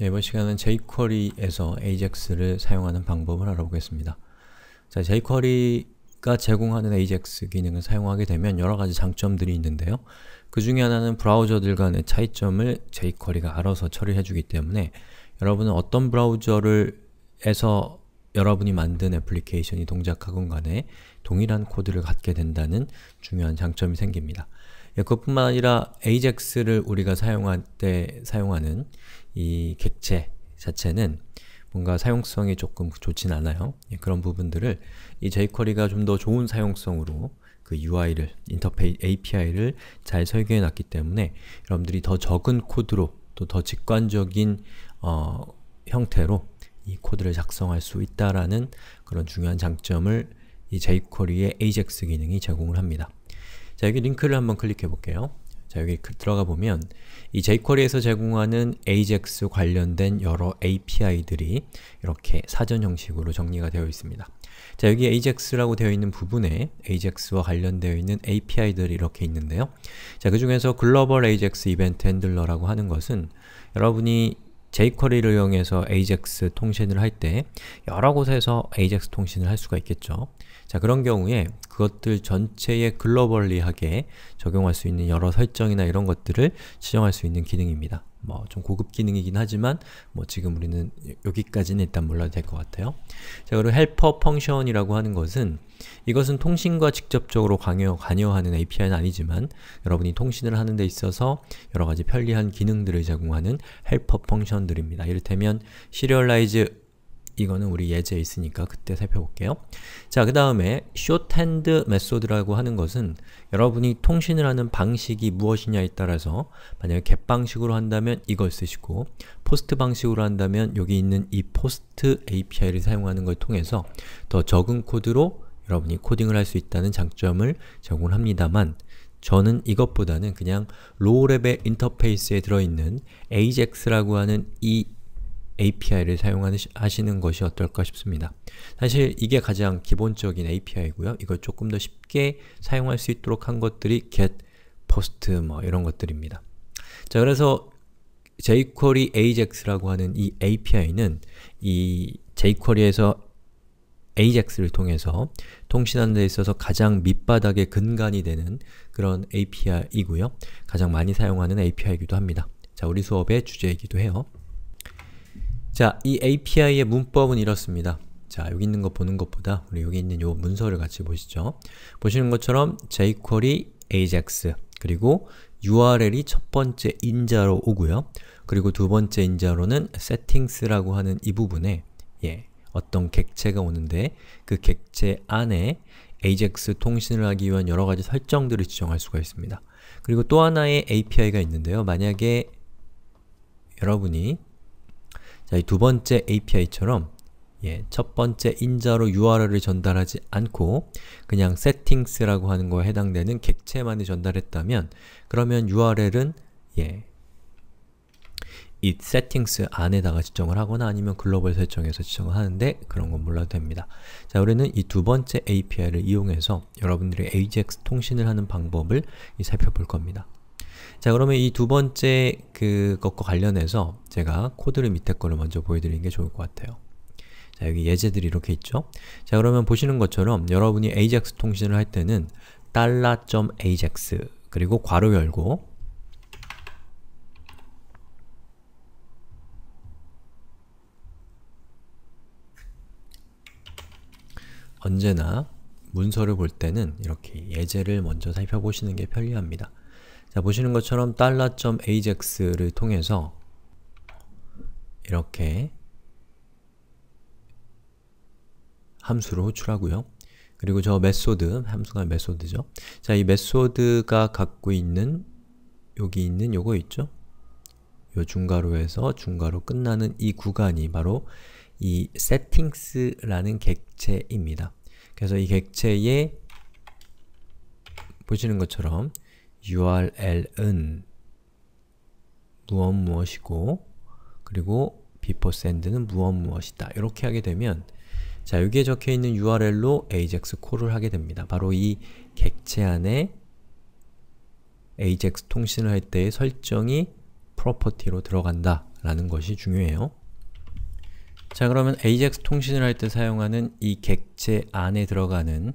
네, 이번 시간은 jQuery에서 AJAX를 사용하는 방법을 알아보겠습니다. 자, jQuery가 제공하는 AJAX 기능을 사용하게 되면 여러가지 장점들이 있는데요. 그 중에 하나는 브라우저들 간의 차이점을 jQuery가 알아서 처리해주기 때문에 여러분은 어떤 브라우저를 해서 여러분이 만든 애플리케이션이 동작하건 간에 동일한 코드를 갖게 된다는 중요한 장점이 생깁니다. 예, 그것뿐만 아니라 AJAX를 우리가 사용할 때 사용하는 이 객체 자체는 뭔가 사용성이 조금 좋진 않아요. 예, 그런 부분들을 이 jQuery가 좀 더 좋은 사용성으로 그 UI를, 인터페이 API를 잘 설계해 놨기 때문에 여러분들이 더 적은 코드로 또 더 직관적인 어, 형태로 이 코드를 작성할 수 있다라는 그런 중요한 장점을 이 jQuery의 AJAX 기능이 제공을 합니다. 자, 여기 링크를 한번 클릭해 볼게요. 자, 여기 그 들어가 보면 이 jQuery에서 제공하는 AJAX 관련된 여러 API들이 이렇게 사전 형식으로 정리가 되어 있습니다. 자, 여기 AJAX라고 되어 있는 부분에 AJAX와 관련되어 있는 API들이 이렇게 있는데요. 자, 그 중에서 글로벌 AJAX 이벤트 핸들러라고 하는 것은 여러분이 jQuery를 이용해서 AJAX 통신을 할 때 여러 곳에서 AJAX 통신을 할 수가 있겠죠. 자 그런 경우에 그것들 전체에 글로벌리하게 적용할 수 있는 여러 설정이나 이런 것들을 지정할 수 있는 기능입니다. 뭐 좀 고급 기능이긴 하지만 뭐 지금 우리는 여기까지는 일단 몰라도 될 것 같아요. 자 그리고 헬퍼 펑션이라고 하는 것은 이것은 통신과 직접적으로 관여, 관여하는 API는 아니지만 여러분이 통신을 하는 데 있어서 여러가지 편리한 기능들을 제공하는 헬퍼 펑션들입니다. 이를테면 serialize 이거는 우리 예제에 있으니까 그때 살펴볼게요. 자, 그 다음에 shorthand 메소드라고 하는 것은 여러분이 통신을 하는 방식이 무엇이냐에 따라서 만약에 get 방식으로 한다면 이걸 쓰시고 post 방식으로 한다면 여기 있는 이 post API를 사용하는 걸 통해서 더 적은 코드로 여러분이 코딩을 할 수 있다는 장점을 제공합니다만 저는 이것보다는 그냥 로우랩의 인터페이스에 들어있는 AJAX라고 하는 이 API를 사용하시는 것이 어떨까 싶습니다. 사실 이게 가장 기본적인 API고요. 이걸 조금 더 쉽게 사용할 수 있도록 한 것들이 get, post 뭐 이런 것들입니다. 자, 그래서 jQuery ajax라고 하는 이 API는 이 jQuery에서 ajax를 통해서 통신하는 데 있어서 가장 밑바닥의 근간이 되는 그런 API이고요. 가장 많이 사용하는 API이기도 합니다. 자, 우리 수업의 주제이기도 해요. 자, 이 API의 문법은 이렇습니다. 자, 여기 있는 거 보는 것보다 우리 여기 있는 요 문서를 같이 보시죠. 보시는 것처럼 jQuery ajax 그리고 url이 첫 번째 인자로 오고요. 그리고 두 번째 인자로는 settings라고 하는 이 부분에 예, 어떤 객체가 오는데 그 객체 안에 ajax 통신을 하기 위한 여러 가지 설정들을 지정할 수가 있습니다. 그리고 또 하나의 API가 있는데요. 만약에 여러분이 자, 이 두 번째 API처럼 예, 첫 번째 인자로 URL을 전달하지 않고 그냥 settings라고 하는 거에 해당되는 객체만이 전달했다면 그러면 URL은 예, 이 settings 안에다가 지정을 하거나 아니면 글로벌 설정에서 지정을 하는데 그런 건 몰라도 됩니다. 자, 우리는 이 두 번째 API를 이용해서 여러분들이 AJAX 통신을 하는 방법을 살펴볼 겁니다. 자 그러면 이 두 번째 그것과 관련해서 제가 코드를 밑에 거를 먼저 보여드리는 게 좋을 것 같아요. 자 여기 예제들이 이렇게 있죠? 자 그러면 보시는 것처럼 여러분이 ajax 통신을 할 때는 $.ajax 그리고 괄호 열고 언제나 문서를 볼 때는 이렇게 예제를 먼저 살펴보시는 게 편리합니다. 자, 보시는 것처럼 $.ajx를 통해서 이렇게 함수를 호출하고요. 그리고 저 메소드, 함수가 메소드죠. 자, 이 메소드가 갖고 있는 여기 있는 요거 있죠? 요 중괄호에서 중괄호 끝나는 이 구간이 바로 이 settings라는 객체입니다. 그래서 이 객체에 보시는 것처럼 url은 무엇 무엇이고 그리고 before send는 무엇 무엇이다 이렇게 하게 되면 자 여기에 적혀있는 url로 ajax 콜을 하게 됩니다. 바로 이 객체 안에 ajax 통신을 할 때의 설정이 p p r o e r t y 로 들어간다 라는 것이 중요해요. 자 그러면 ajax 통신을 할 때 사용하는 이 객체 안에 들어가는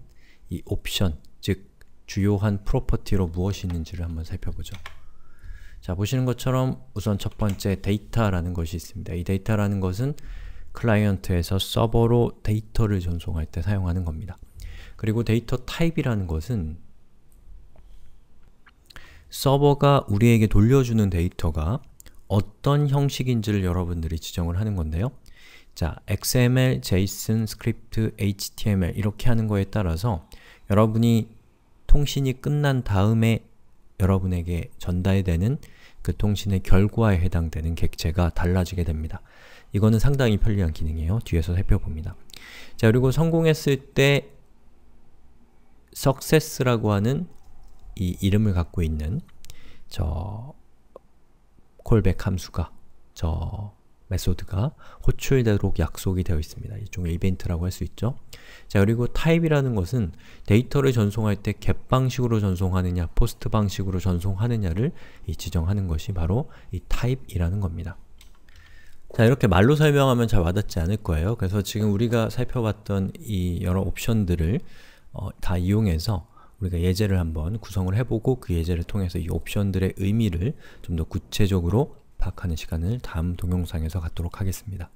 이 옵션, 즉 주요한 프로퍼티로 무엇이 있는지를 한번 살펴보죠. 자, 보시는 것처럼 우선 첫 번째 데이터라는 것이 있습니다. 이 데이터라는 것은 클라이언트에서 서버로 데이터를 전송할 때 사용하는 겁니다. 그리고 데이터 타입이라는 것은 서버가 우리에게 돌려주는 데이터가 어떤 형식인지를 여러분들이 지정을 하는 건데요. 자, XML, JSON, Script, HTML 이렇게 하는 거에 따라서 여러분이 통신이 끝난 다음에 여러분에게 전달되는 그 통신의 결과에 해당되는 객체가 달라지게 됩니다. 이거는 상당히 편리한 기능이에요. 뒤에서 살펴봅니다. 자, 그리고 성공했을 때 success라고 하는 이 이름을 갖고 있는 저 c a 함수가 저 메소드가 호출되도록 약속이 되어 있습니다. 이종에 이벤트라고 할 수 있죠. 자 그리고 타입이라는 것은 데이터를 전송할 때 get 방식으로 전송하느냐, post 방식으로 전송하느냐를 지정하는 것이 바로 이 타입이라는 겁니다. 자 이렇게 말로 설명하면 잘 와닿지 않을 거예요. 그래서 지금 우리가 살펴봤던 이 여러 옵션들을 어, 다 이용해서 우리가 예제를 한번 구성을 해보고 그 예제를 통해서 이 옵션들의 의미를 좀 더 구체적으로 파악하는 시간을 다음 동영상에서 갖도록 하겠습니다.